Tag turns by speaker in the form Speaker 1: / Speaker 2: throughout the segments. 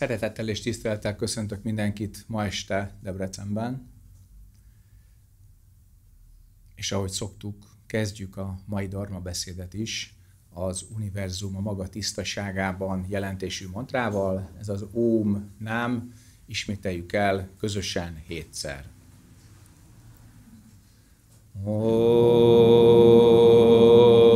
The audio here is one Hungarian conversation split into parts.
Speaker 1: Szeretettel és tisztelettel köszöntök mindenkit ma este Debrecenben. És ahogy szoktuk, kezdjük a mai Dharma beszédet is az univerzum a maga tisztaságában jelentésű mantrával. Ez az Óm Nám, ismételjük el közösen hétszer. Oh.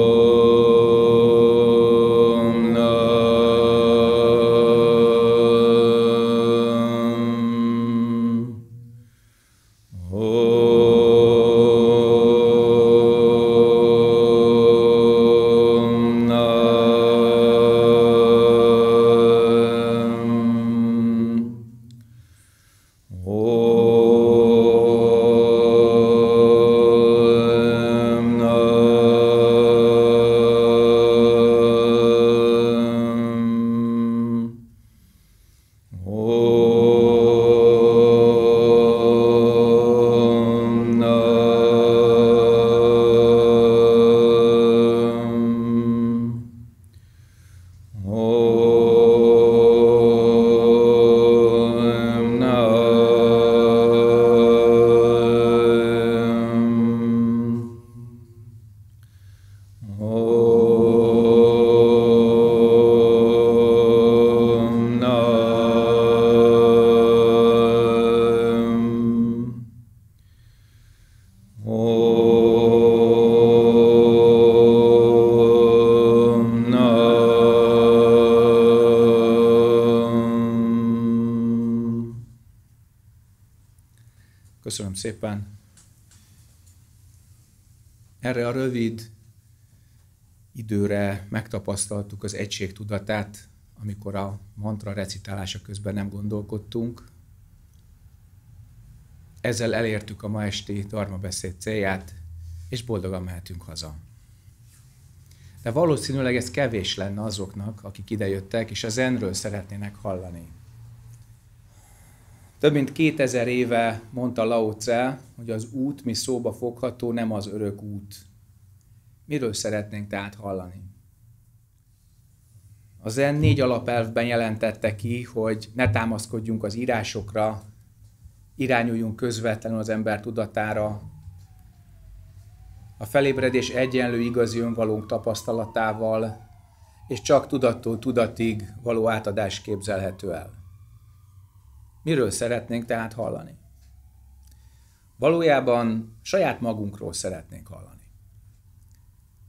Speaker 1: Köszönöm szépen. Erre a rövid időre megtapasztaltuk az egység tudatát, amikor a mantra recitálása közben nem gondolkodtunk, ezzel elértük a ma esti beszéd célját, és boldogan mehetünk haza. De valószínűleg ez kevés lenne azoknak, akik idejöttek, és a zenről szeretnének hallani. Több mint 2000 éve mondta Lao Tse, hogy az út, mi szóba fogható, nem az örök út. Miről szeretnénk tehát hallani? A zen négy alapelvben jelentette ki, hogy ne támaszkodjunk az írásokra, irányuljunk közvetlenül az ember tudatára, a felébredés egyenlő igazi önvalónk tapasztalatával, és csak tudattól tudatig való átadás képzelhető el. Miről szeretnénk tehát hallani? Valójában saját magunkról szeretnénk hallani.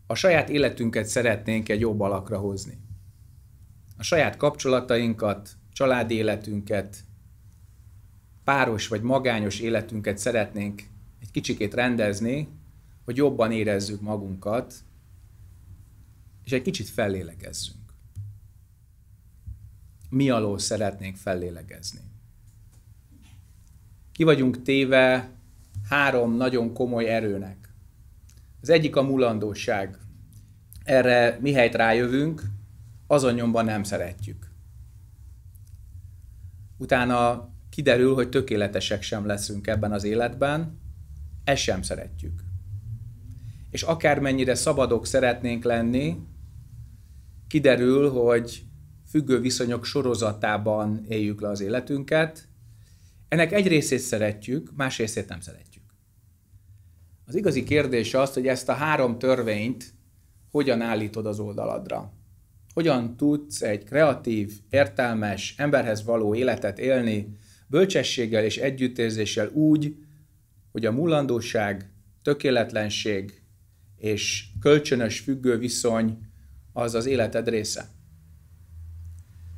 Speaker 1: A saját életünket szeretnénk egy jobb alakra hozni. A saját kapcsolatainkat, családi életünket, páros vagy magányos életünket szeretnénk egy kicsikét rendezni, hogy jobban érezzük magunkat, és egy kicsit fellélegezzünk. Mi alól szeretnénk fellélegezni? Ki vagyunk téve három nagyon komoly erőnek. Az egyik a mulandóság. Erre mihelyt rájövünk, azon nyomban nem szeretjük. Utána kiderül, hogy tökéletesek sem leszünk ebben az életben, ezt sem szeretjük. És akármennyire szabadok szeretnénk lenni, kiderül, hogy függő viszonyok sorozatában éljük le az életünket. Ennek egy részét szeretjük, más részét nem szeretjük. Az igazi kérdés az, hogy ezt a három törvényt hogyan állítod az oldaladra. Hogyan tudsz egy kreatív, értelmes, emberhez való életet élni, bölcsességgel és együttérzéssel úgy, hogy a mulandóság, tökéletlenség és kölcsönös függő viszony az az életed része.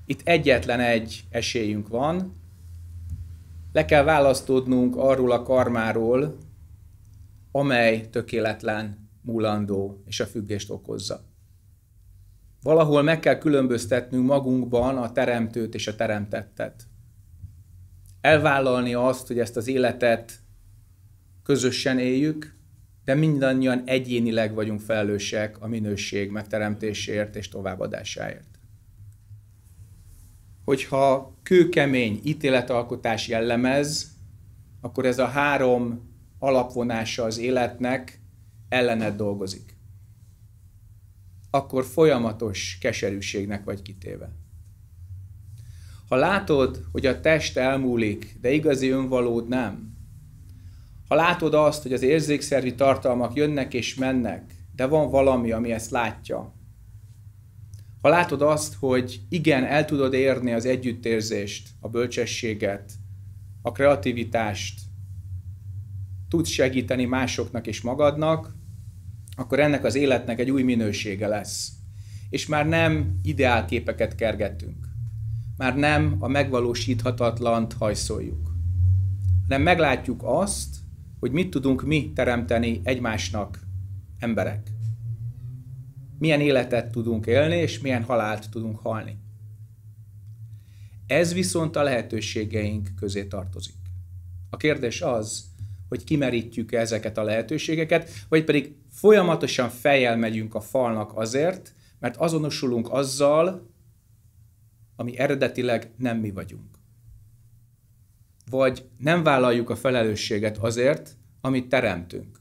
Speaker 1: Itt egyetlen egy esélyünk van, le kell választódnunk arról a karmáról, amely tökéletlen, mulandó és a függést okozza. Valahol meg kell különböztetnünk magunkban a teremtőt és a teremtettet elvállalni azt, hogy ezt az életet közösen éljük, de mindannyian egyénileg vagyunk felelősek a minőség megteremtéséért és továbbadásáért. Hogyha kőkemény ítéletalkotás jellemez, akkor ez a három alapvonása az életnek ellened dolgozik. Akkor folyamatos keserűségnek vagy kitéve. Ha látod, hogy a test elmúlik, de igazi önvalód nem, ha látod azt, hogy az érzékszervi tartalmak jönnek és mennek, de van valami, ami ezt látja, ha látod azt, hogy igen, el tudod érni az együttérzést, a bölcsességet, a kreativitást, tudsz segíteni másoknak és magadnak, akkor ennek az életnek egy új minősége lesz. És már nem ideálképeket kergetünk már nem a megvalósíthatatlant hajszoljuk, hanem meglátjuk azt, hogy mit tudunk mi teremteni egymásnak, emberek. Milyen életet tudunk élni, és milyen halált tudunk halni. Ez viszont a lehetőségeink közé tartozik. A kérdés az, hogy kimerítjük -e ezeket a lehetőségeket, vagy pedig folyamatosan fejjel megyünk a falnak azért, mert azonosulunk azzal, ami eredetileg nem mi vagyunk. Vagy nem vállaljuk a felelősséget azért, amit teremtünk.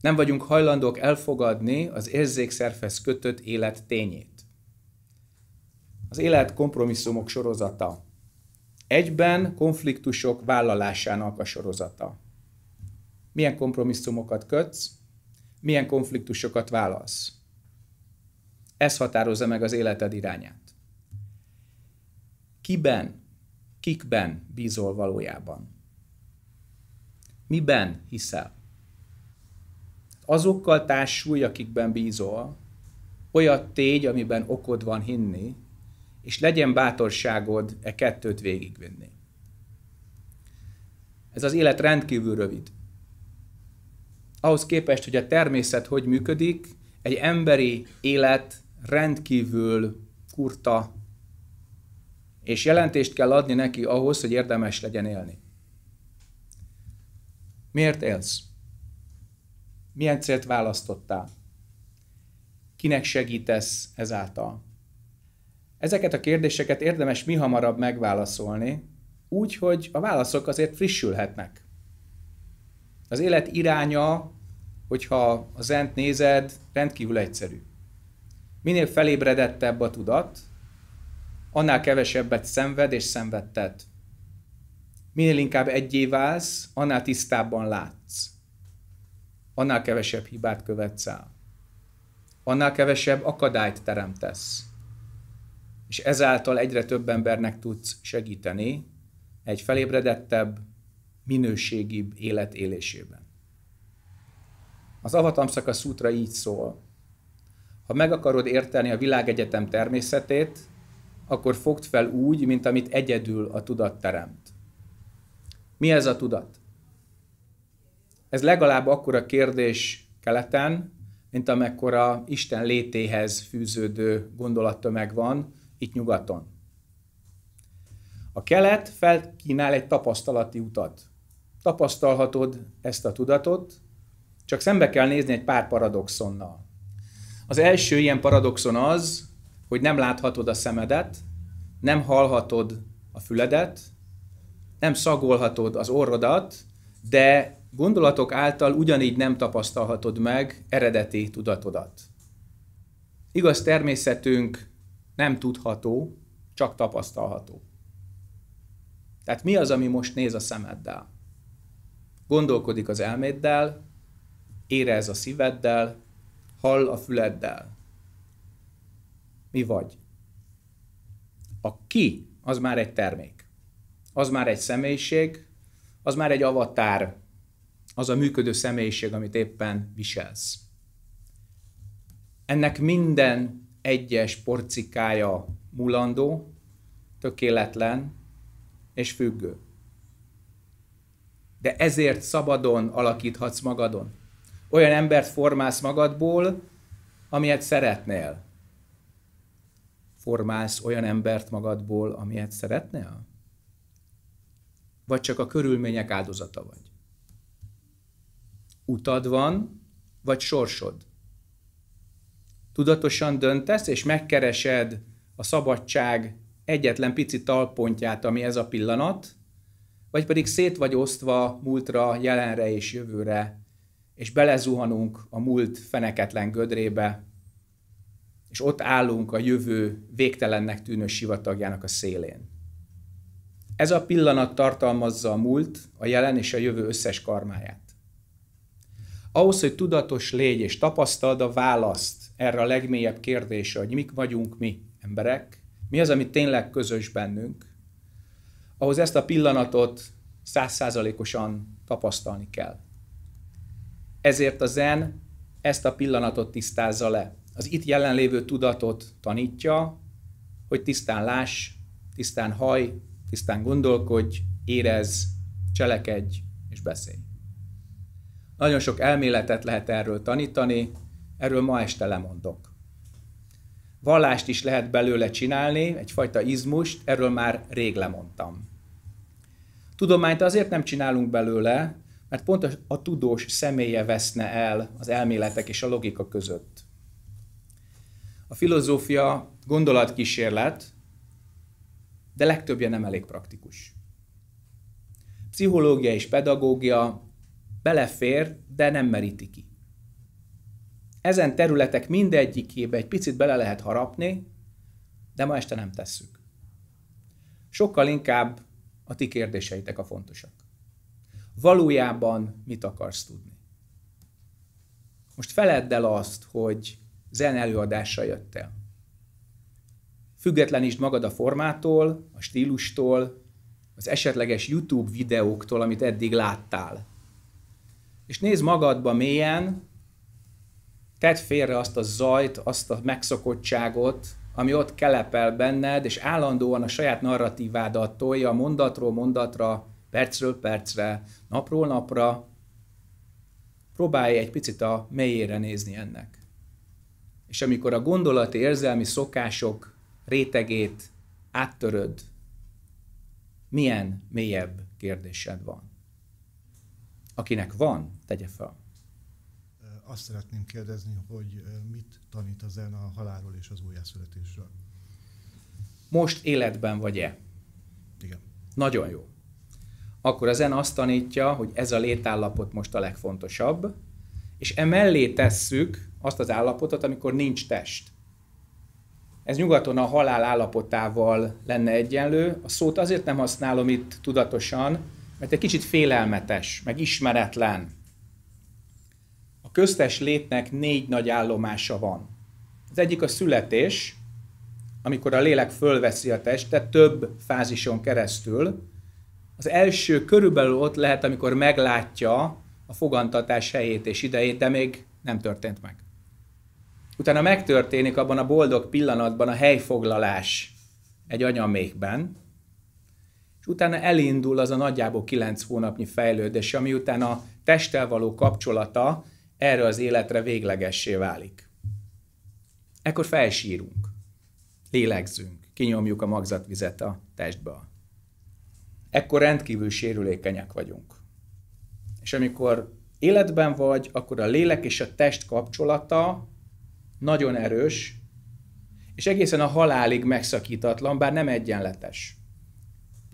Speaker 1: Nem vagyunk hajlandók elfogadni az érzékszervhez kötött élet tényét. Az élet kompromisszumok sorozata. Egyben konfliktusok vállalásának a sorozata. Milyen kompromisszumokat kötsz, milyen konfliktusokat válasz. Ez határozza meg az életed irányát. Kiben, kikben bízol valójában? Miben hiszel? Azokkal társulj, akikben bízol, olyat tégy, amiben okod van hinni, és legyen bátorságod e kettőt végigvinni. Ez az élet rendkívül rövid. Ahhoz képest, hogy a természet hogy működik, egy emberi élet rendkívül kurta, és jelentést kell adni neki ahhoz, hogy érdemes legyen élni. Miért élsz? Milyen célt választottál? Kinek segítesz ezáltal? Ezeket a kérdéseket érdemes mi hamarabb megválaszolni, úgy, hogy a válaszok azért frissülhetnek. Az élet iránya, hogyha a zent nézed, rendkívül egyszerű. Minél felébredettebb a tudat, annál kevesebbet szenved és szenvedtet. Minél inkább egyé válsz, annál tisztábban látsz. Annál kevesebb hibát követsz el. Annál kevesebb akadályt teremtesz. És ezáltal egyre több embernek tudsz segíteni egy felébredettebb, minőségibb élet élésében. Az Avatamszaka szútra így szól. Ha meg akarod érteni a világegyetem természetét, akkor fogd fel úgy, mint amit egyedül a tudat teremt. Mi ez a tudat? Ez legalább akkora kérdés keleten, mint amekkora Isten létéhez fűződő gondolattömeg van itt nyugaton. A kelet felkínál egy tapasztalati utat. Tapasztalhatod ezt a tudatot, csak szembe kell nézni egy pár paradoxonnal. Az első ilyen paradoxon az, hogy nem láthatod a szemedet, nem hallhatod a füledet, nem szagolhatod az orrodat, de gondolatok által ugyanígy nem tapasztalhatod meg eredeti tudatodat. Igaz természetünk nem tudható, csak tapasztalható. Tehát mi az, ami most néz a szemeddel? Gondolkodik az elméddel, érez a szíveddel, hall a füleddel mi vagy. A ki az már egy termék, az már egy személyiség, az már egy avatár, az a működő személyiség, amit éppen viselsz. Ennek minden egyes porcikája mulandó, tökéletlen és függő. De ezért szabadon alakíthatsz magadon. Olyan embert formálsz magadból, amilyet szeretnél formálsz olyan embert magadból, amilyet szeretnél? Vagy csak a körülmények áldozata vagy? Utad van, vagy sorsod? Tudatosan döntesz, és megkeresed a szabadság egyetlen pici talpontját, ami ez a pillanat, vagy pedig szét vagy osztva múltra, jelenre és jövőre, és belezuhanunk a múlt feneketlen gödrébe, és ott állunk a jövő végtelennek tűnő sivatagjának a szélén. Ez a pillanat tartalmazza a múlt, a jelen és a jövő összes karmáját. Ahhoz, hogy tudatos légy és tapasztald a választ erre a legmélyebb kérdésre, hogy mik vagyunk mi emberek, mi az, ami tényleg közös bennünk, ahhoz ezt a pillanatot százszázalékosan tapasztalni kell. Ezért a zen ezt a pillanatot tisztázza le az itt jelenlévő tudatot tanítja, hogy tisztán láss, tisztán haj, tisztán gondolkodj, érez, cselekedj és beszélj. Nagyon sok elméletet lehet erről tanítani, erről ma este lemondok. Vallást is lehet belőle csinálni, egyfajta izmust, erről már rég lemondtam. Tudományt azért nem csinálunk belőle, mert pont a, a tudós személye veszne el az elméletek és a logika között a filozófia gondolatkísérlet, de legtöbbje nem elég praktikus. Pszichológia és pedagógia belefér, de nem meríti ki. Ezen területek mindegyikébe egy picit bele lehet harapni, de ma este nem tesszük. Sokkal inkább a ti kérdéseitek a fontosak. Valójában mit akarsz tudni? Most feledd el azt, hogy zen előadásra jött el. Függetlenítsd magad a formától, a stílustól, az esetleges YouTube videóktól, amit eddig láttál. És nézd magadba mélyen, tedd félre azt a zajt, azt a megszokottságot, ami ott kelepel benned, és állandóan a saját narratívádat tolja mondatról mondatra, percről percre, napról napra. Próbálj egy picit a mélyére nézni ennek. És amikor a gondolati, érzelmi szokások rétegét áttöröd, milyen mélyebb kérdésed van? Akinek van, tegye fel.
Speaker 2: Azt szeretném kérdezni, hogy mit tanít az a halálról és az újjászületésről?
Speaker 1: Most életben vagy-e? Igen. Nagyon jó. Akkor az zen azt tanítja, hogy ez a létállapot most a legfontosabb, és emellé tesszük azt az állapotot, amikor nincs test. Ez nyugaton a halál állapotával lenne egyenlő. A szót azért nem használom itt tudatosan, mert egy kicsit félelmetes, meg ismeretlen. A köztes létnek négy nagy állomása van. Az egyik a születés, amikor a lélek fölveszi a testet több fázison keresztül. Az első körülbelül ott lehet, amikor meglátja, a fogantatás helyét és idejét, de még nem történt meg. Utána megtörténik abban a boldog pillanatban a helyfoglalás egy anyamékben, és utána elindul az a nagyjából kilenc hónapnyi fejlődés, ami utána a testtel való kapcsolata erre az életre véglegessé válik. Ekkor felsírunk, lélegzünk, kinyomjuk a magzatvizet a testbe. Ekkor rendkívül sérülékenyek vagyunk. És amikor életben vagy, akkor a lélek és a test kapcsolata nagyon erős, és egészen a halálig megszakítatlan, bár nem egyenletes.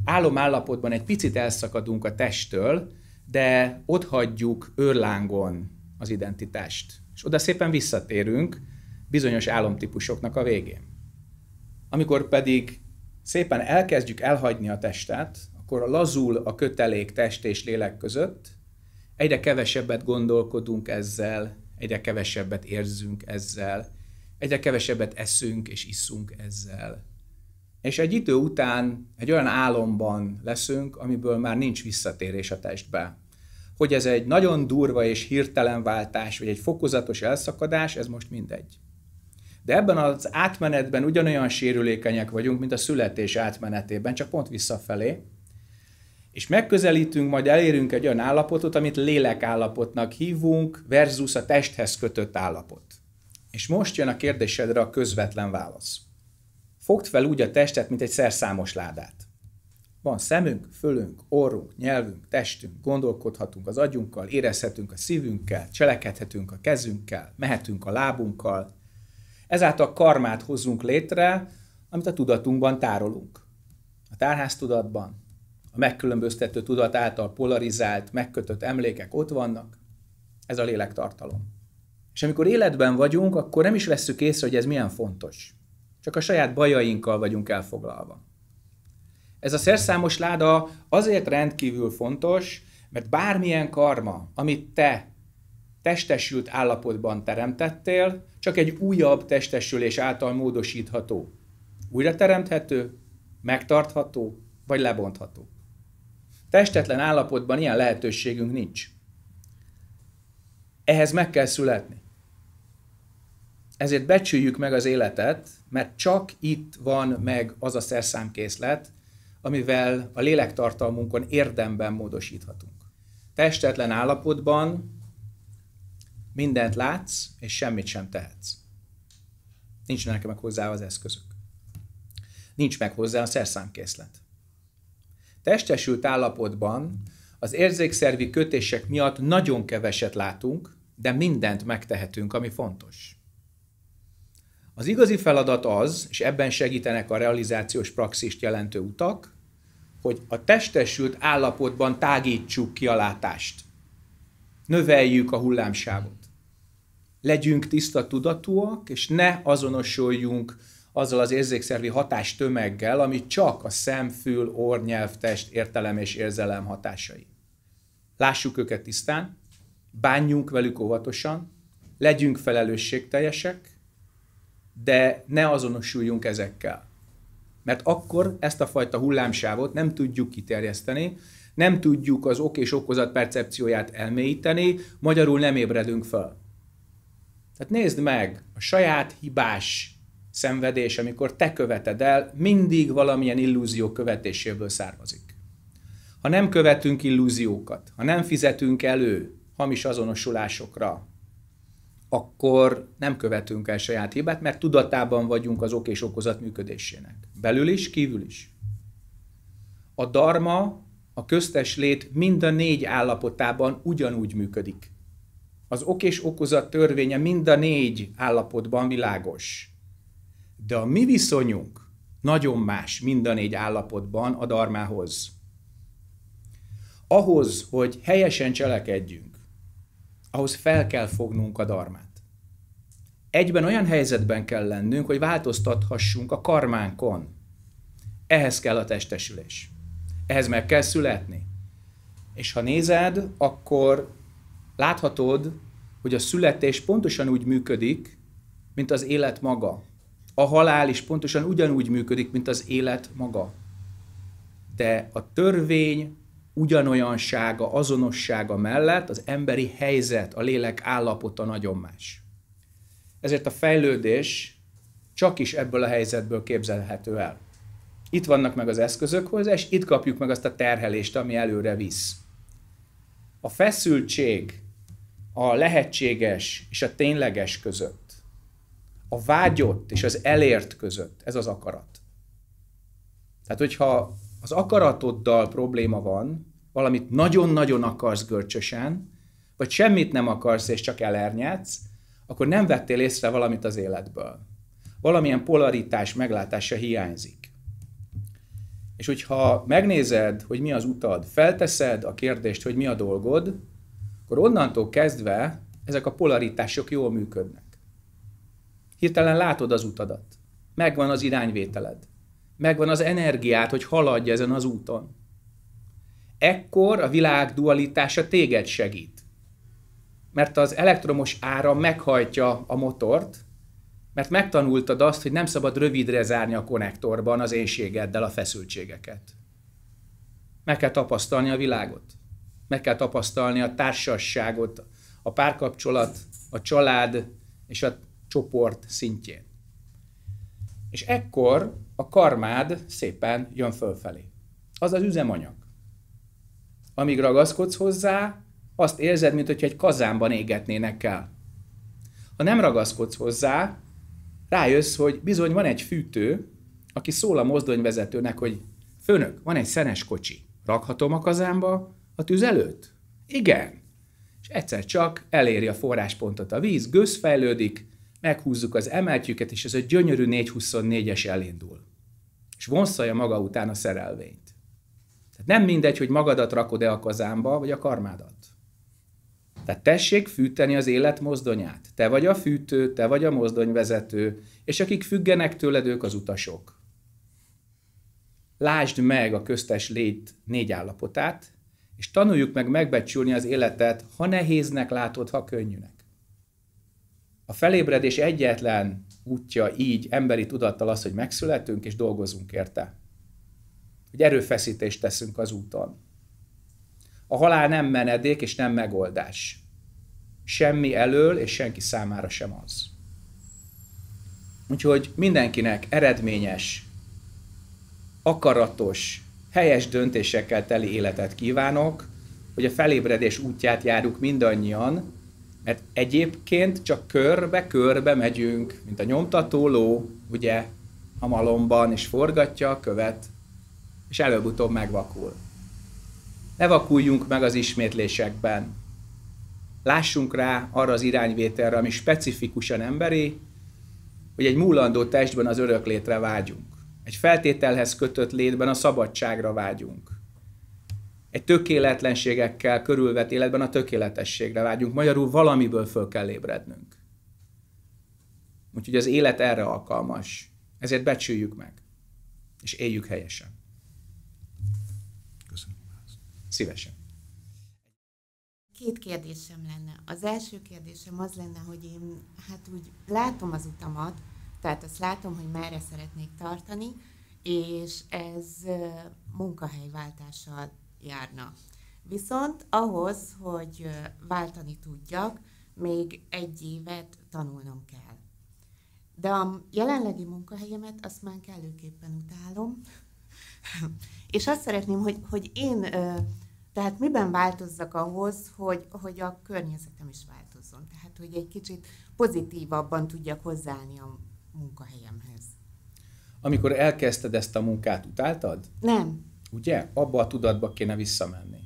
Speaker 1: Álom állapotban egy picit elszakadunk a testtől, de ott hagyjuk őrlángon az identitást. És oda szépen visszatérünk bizonyos álomtípusoknak a végén. Amikor pedig szépen elkezdjük elhagyni a testet, akkor lazul a kötelék test és lélek között, egyre kevesebbet gondolkodunk ezzel, egyre kevesebbet érzünk ezzel, egyre kevesebbet eszünk és iszunk ezzel. És egy idő után egy olyan álomban leszünk, amiből már nincs visszatérés a testbe. Hogy ez egy nagyon durva és hirtelen váltás, vagy egy fokozatos elszakadás, ez most mindegy. De ebben az átmenetben ugyanolyan sérülékenyek vagyunk, mint a születés átmenetében, csak pont visszafelé, és megközelítünk, majd elérünk egy olyan állapotot, amit lélekállapotnak hívunk, versus a testhez kötött állapot. És most jön a kérdésedre a közvetlen válasz. Fogd fel úgy a testet, mint egy szerszámos ládát. Van szemünk, fölünk, orrunk, nyelvünk, testünk, gondolkodhatunk az agyunkkal, érezhetünk a szívünkkel, cselekedhetünk a kezünkkel, mehetünk a lábunkkal. Ezáltal karmát hozzunk létre, amit a tudatunkban tárolunk. A tárháztudatban, a megkülönböztető tudat által polarizált, megkötött emlékek ott vannak, ez a lélektartalom. És amikor életben vagyunk, akkor nem is veszük észre, hogy ez milyen fontos. Csak a saját bajainkkal vagyunk elfoglalva. Ez a szerszámos láda azért rendkívül fontos, mert bármilyen karma, amit te testesült állapotban teremtettél, csak egy újabb testesülés által módosítható. Újra teremthető, megtartható vagy lebontható. Testetlen állapotban ilyen lehetőségünk nincs. Ehhez meg kell születni. Ezért becsüljük meg az életet, mert csak itt van meg az a szerszámkészlet, amivel a lélektartalmunkon érdemben módosíthatunk. Testetlen állapotban mindent látsz, és semmit sem tehetsz. nekem meg hozzá az eszközök. Nincs meg hozzá a szerszámkészlet. Testesült állapotban az érzékszervi kötések miatt nagyon keveset látunk, de mindent megtehetünk, ami fontos. Az igazi feladat az, és ebben segítenek a realizációs praxist jelentő utak, hogy a testesült állapotban tágítsuk ki a látást. Növeljük a hullámságot. Legyünk tiszta tudatúak, és ne azonosuljunk azzal az érzékszervi hatás tömeggel, ami csak a szem, fül, orr, test, értelem és érzelem hatásai. Lássuk őket tisztán, bánjunk velük óvatosan, legyünk felelősségteljesek, de ne azonosuljunk ezekkel. Mert akkor ezt a fajta hullámsávot nem tudjuk kiterjeszteni, nem tudjuk az ok és okozat percepcióját elmélyíteni, magyarul nem ébredünk fel. Tehát nézd meg a saját hibás szenvedés, amikor te követed el, mindig valamilyen illúzió követéséből származik. Ha nem követünk illúziókat, ha nem fizetünk elő hamis azonosulásokra, akkor nem követünk el saját hibát, mert tudatában vagyunk az ok és okozat működésének. Belül is, kívül is. A dharma, a köztes lét mind a négy állapotában ugyanúgy működik. Az ok és okozat törvénye mind a négy állapotban világos de a mi viszonyunk nagyon más mind a négy állapotban a darmához. Ahhoz, hogy helyesen cselekedjünk, ahhoz fel kell fognunk a darmát. Egyben olyan helyzetben kell lennünk, hogy változtathassunk a karmánkon. Ehhez kell a testesülés. Ehhez meg kell születni. És ha nézed, akkor láthatod, hogy a születés pontosan úgy működik, mint az élet maga a halál is pontosan ugyanúgy működik, mint az élet maga. De a törvény ugyanolyansága, azonossága mellett az emberi helyzet, a lélek állapota nagyon más. Ezért a fejlődés csak is ebből a helyzetből képzelhető el. Itt vannak meg az eszközök hozzá, és itt kapjuk meg azt a terhelést, ami előre visz. A feszültség a lehetséges és a tényleges között a vágyott és az elért között. Ez az akarat. Tehát, hogyha az akaratoddal probléma van, valamit nagyon-nagyon akarsz görcsösen, vagy semmit nem akarsz és csak elernyedsz, akkor nem vettél észre valamit az életből. Valamilyen polaritás meglátása hiányzik. És hogyha megnézed, hogy mi az utad, felteszed a kérdést, hogy mi a dolgod, akkor onnantól kezdve ezek a polaritások jól működnek. Hirtelen látod az utadat. Megvan az irányvételed. Megvan az energiát, hogy haladj ezen az úton. Ekkor a világ dualitása téged segít. Mert az elektromos ára meghajtja a motort, mert megtanultad azt, hogy nem szabad rövidre zárni a konnektorban az énségeddel a feszültségeket. Meg kell tapasztalni a világot. Meg kell tapasztalni a társasságot, a párkapcsolat, a család és a csoport szintjén. És ekkor a karmád szépen jön fölfelé. Az az üzemanyag. Amíg ragaszkodsz hozzá, azt érzed, mintha egy kazánban égetnének el. Ha nem ragaszkodsz hozzá, rájössz, hogy bizony van egy fűtő, aki szól a mozdonyvezetőnek, hogy főnök, van egy szenes kocsi, rakhatom a kazánba a tűz Igen. És egyszer csak eléri a forráspontot a víz, gőzfejlődik, meghúzzuk az emeltjüket, és ez a gyönyörű 424-es elindul. És vonszolja maga után a szerelvényt. Tehát nem mindegy, hogy magadat rakod-e a kazámba, vagy a karmádat. Tehát tessék fűteni az élet mozdonyát. Te vagy a fűtő, te vagy a mozdonyvezető, és akik függenek tőled, ők az utasok. Lásd meg a köztes lét négy állapotát, és tanuljuk meg megbecsülni az életet, ha nehéznek látod, ha könnyűnek a felébredés egyetlen útja így emberi tudattal az, hogy megszületünk és dolgozunk érte. Hogy erőfeszítést teszünk az úton. A halál nem menedék és nem megoldás. Semmi elől és senki számára sem az. Úgyhogy mindenkinek eredményes, akaratos, helyes döntésekkel teli életet kívánok, hogy a felébredés útját járjuk mindannyian, mert egyébként csak körbe-körbe megyünk, mint a nyomtató ló, ugye, a malomban, és forgatja a követ, és előbb-utóbb megvakul. Ne vakuljunk meg az ismétlésekben. Lássunk rá arra az irányvételre, ami specifikusan emberi, hogy egy múlandó testben az örök létre vágyunk. Egy feltételhez kötött létben a szabadságra vágyunk egy tökéletlenségekkel körülvett életben a tökéletességre vágyunk. Magyarul valamiből föl kell ébrednünk. Úgyhogy az élet erre alkalmas. Ezért becsüljük meg, és éljük helyesen. Köszönöm. Szívesen.
Speaker 3: Két kérdésem lenne. Az első kérdésem az lenne, hogy én hát úgy látom az utamat, tehát azt látom, hogy merre szeretnék tartani, és ez munkahelyváltással járna. Viszont ahhoz, hogy váltani tudjak, még egy évet tanulnom kell. De a jelenlegi munkahelyemet azt már kellőképpen utálom, és azt szeretném, hogy, hogy én, tehát miben változzak ahhoz, hogy, hogy a környezetem is változzon. Tehát, hogy egy kicsit pozitívabban tudjak hozzáállni a munkahelyemhez.
Speaker 1: Amikor elkezdted ezt a munkát, utáltad? Nem, Ugye? Abba a tudatba kéne visszamenni.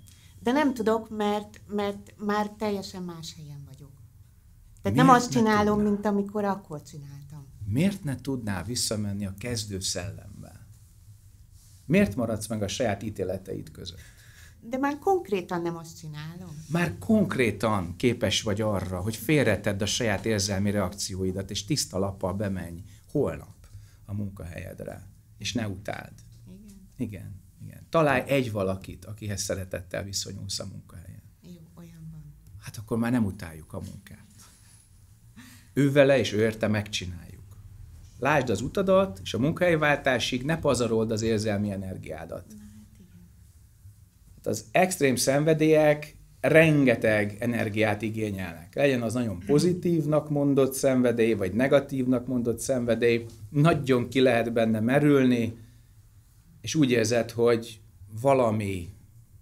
Speaker 3: De nem tudok, mert, mert már teljesen más helyen vagyok.
Speaker 1: Tehát Miért nem azt ne csinálom,
Speaker 3: tudnál? mint amikor akkor csináltam.
Speaker 1: Miért ne tudnál visszamenni a kezdő szellembe? Miért maradsz meg a saját ítéleteid között?
Speaker 3: De már konkrétan nem azt csinálom.
Speaker 1: Már konkrétan képes vagy arra, hogy félretedd a saját érzelmi reakcióidat, és tiszta lappal bemenj holnap a munkahelyedre, és ne utáld. Igen. Igen. Találj egy valakit, akihez szeretettel viszonyulsz a munkahelyen. Jó, olyan van. Hát akkor már nem utáljuk a munkát. Ő vele és ő érte megcsináljuk. Lásd az utadat, és a munkahelyváltásig ne pazarold az érzelmi energiádat. Na, hát, hát az extrém szenvedélyek rengeteg energiát igényelnek. Legyen az nagyon pozitívnak mondott szenvedély, vagy negatívnak mondott szenvedély, nagyon ki lehet benne merülni, és úgy érzed, hogy valami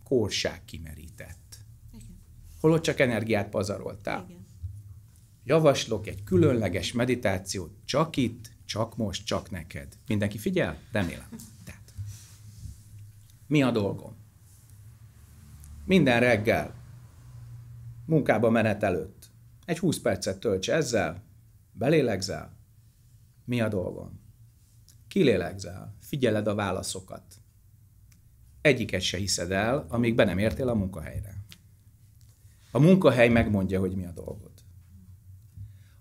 Speaker 1: kórság kimerített. Igen. Holott csak energiát pazaroltál. Igen. Javaslok egy különleges meditációt csak itt, csak most, csak neked. Mindenki figyel? Remélem. Tehát, mi a dolgom? Minden reggel, munkába menet előtt, egy 20 percet tölts ezzel, belélegzel, mi a dolgom? Kilélegzel, figyeled a válaszokat. Egyiket se hiszed el, amíg be nem értél a munkahelyre. A munkahely megmondja, hogy mi a dolgod.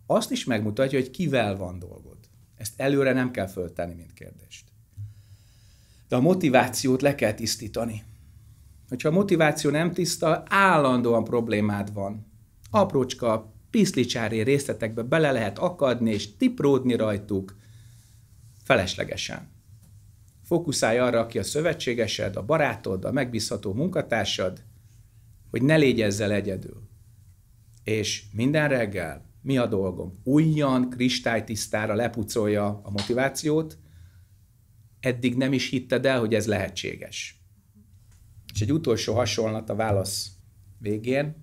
Speaker 1: Azt is megmutatja, hogy kivel van dolgod. Ezt előre nem kell föltenni, mint kérdést. De a motivációt le kell tisztítani. Hogyha a motiváció nem tiszta, állandóan problémád van. Aprócska, piszlicsári részletekbe bele lehet akadni és tipródni rajtuk, feleslegesen. Fókuszálj arra, aki a szövetségesed, a barátod, a megbízható munkatársad, hogy ne légy ezzel egyedül. És minden reggel mi a dolgom? Újjan kristálytisztára lepucolja a motivációt, eddig nem is hitted el, hogy ez lehetséges. És egy utolsó hasonlat a válasz végén,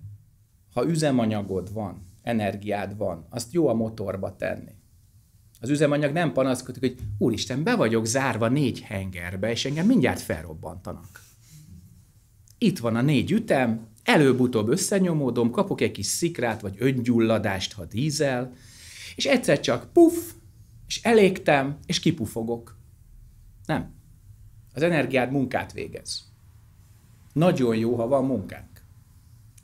Speaker 1: ha üzemanyagod van, energiád van, azt jó a motorba tenni az üzemanyag nem panaszkodik, hogy úristen, be vagyok zárva négy hengerbe, és engem mindjárt felrobbantanak. Itt van a négy ütem, előbb-utóbb összenyomódom, kapok egy kis szikrát, vagy öngyulladást, ha dízel, és egyszer csak puff, és elégtem, és kipufogok. Nem. Az energiád munkát végez. Nagyon jó, ha van munkánk.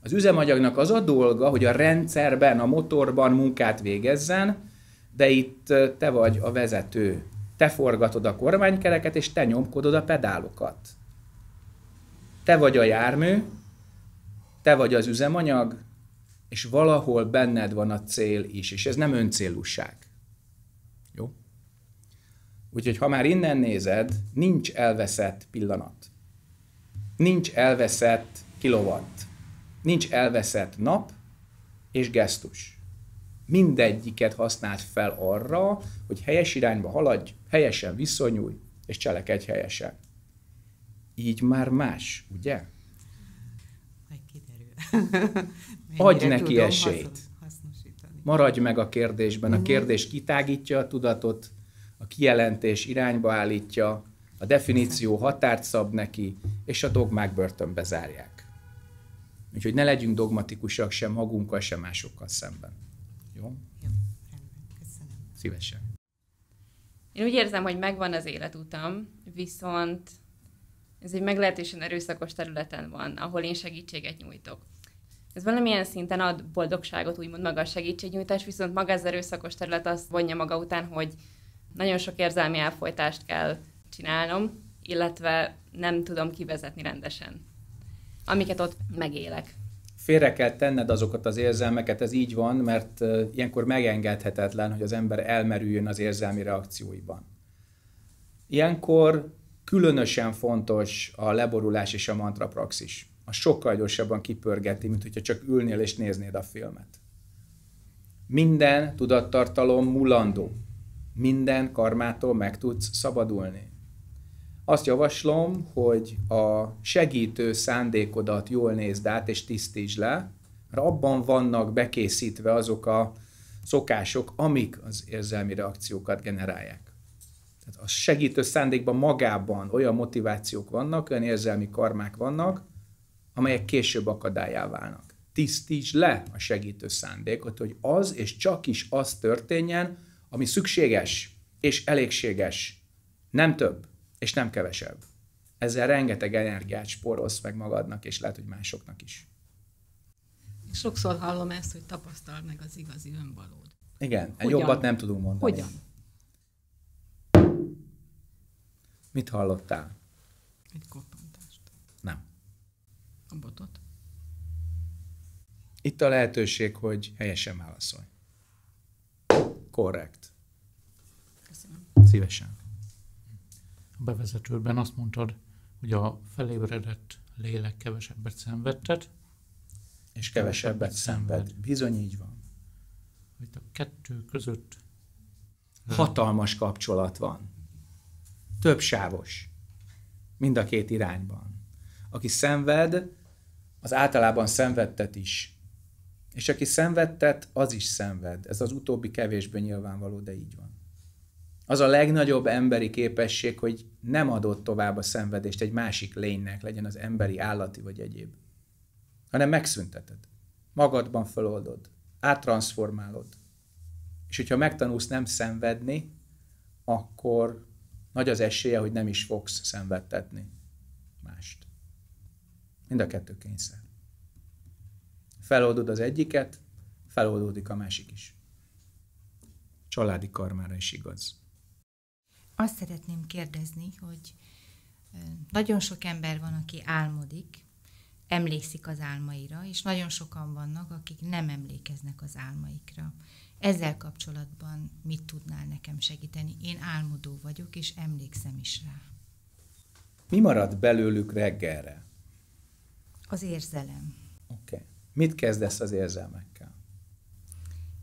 Speaker 1: Az üzemanyagnak az a dolga, hogy a rendszerben, a motorban munkát végezzen, de itt te vagy a vezető. Te forgatod a kormánykereket, és te nyomkodod a pedálokat. Te vagy a jármű, te vagy az üzemanyag, és valahol benned van a cél is, és ez nem öncélúság. Jó? Úgyhogy ha már innen nézed, nincs elveszett pillanat. Nincs elveszett kilowatt. Nincs elveszett nap és gesztus mindegyiket használd fel arra, hogy helyes irányba haladj, helyesen viszonyulj, és cselekedj helyesen. Így már más, ugye? Majd kiderül. Adj neki esélyt. Maradj meg a kérdésben. A mhm. kérdés kitágítja a tudatot, a kijelentés irányba állítja, a definíció határt szab neki, és a dogmák börtönbe zárják. Úgyhogy ne legyünk dogmatikusak sem magunkkal, sem másokkal szemben. Jó? Jó, rendben, köszönöm. Szívesen.
Speaker 4: Én úgy érzem, hogy megvan az életutam, viszont ez egy meglehetősen erőszakos területen van, ahol én segítséget nyújtok. Ez valamilyen szinten ad boldogságot, úgymond maga a segítségnyújtás, viszont maga az erőszakos terület azt vonja maga után, hogy nagyon sok érzelmi elfolytást kell csinálnom, illetve nem tudom kivezetni rendesen, amiket ott megélek
Speaker 1: félre kell tenned azokat az érzelmeket, ez így van, mert ilyenkor megengedhetetlen, hogy az ember elmerüljön az érzelmi reakcióiban. Ilyenkor különösen fontos a leborulás és a praxis. A sokkal gyorsabban kipörgeti, mint hogyha csak ülnél és néznéd a filmet. Minden tudattartalom mulandó. Minden karmától meg tudsz szabadulni azt javaslom, hogy a segítő szándékodat jól nézd át és tisztítsd le, mert abban vannak bekészítve azok a szokások, amik az érzelmi reakciókat generálják. Tehát a segítő szándékban magában olyan motivációk vannak, olyan érzelmi karmák vannak, amelyek később akadályá válnak. Tisztíts le a segítő szándékot, hogy az és csak is az történjen, ami szükséges és elégséges, nem több és nem kevesebb. Ezzel rengeteg energiát spórolsz meg magadnak, és lehet, hogy másoknak is.
Speaker 2: Sokszor hallom ezt, hogy tapasztal meg az igazi önvalód.
Speaker 1: Igen, Hogyan? jobbat nem tudunk mondani. Hogyan? Mit hallottál? Egy koppantást.
Speaker 2: Nem. A botot.
Speaker 1: Itt a lehetőség, hogy helyesen válaszolj. Korrekt. Köszönöm. Szívesen bevezetőben azt mondtad, hogy a felébredett lélek kevesebbet szenvedtet, és kevesebbet szenved. szenved. Bizony így van. Itt a kettő között hatalmas kapcsolat van. Több sávos. Mind a két irányban. Aki szenved, az általában szenvedtet is. És aki szenvedtet, az is szenved. Ez az utóbbi kevésbé nyilvánvaló, de így van. Az a legnagyobb emberi képesség, hogy nem adott tovább a szenvedést egy másik lénynek, legyen az emberi, állati vagy egyéb, hanem megszünteted. Magadban föloldod, áttransformálod. És hogyha megtanulsz nem szenvedni, akkor nagy az esélye, hogy nem is fogsz szenvedtetni mást. Mind a kettő kényszer. Feloldod az egyiket, feloldódik a másik is. Családi karmára is igaz
Speaker 3: azt szeretném kérdezni, hogy nagyon sok ember van, aki álmodik, emlékszik az álmaira, és nagyon sokan vannak, akik nem emlékeznek az álmaikra. Ezzel kapcsolatban mit tudnál nekem segíteni? Én álmodó vagyok, és emlékszem is rá.
Speaker 1: Mi marad belőlük reggelre?
Speaker 3: Az érzelem.
Speaker 1: Oké. Okay. Mit kezdesz az érzelmekkel?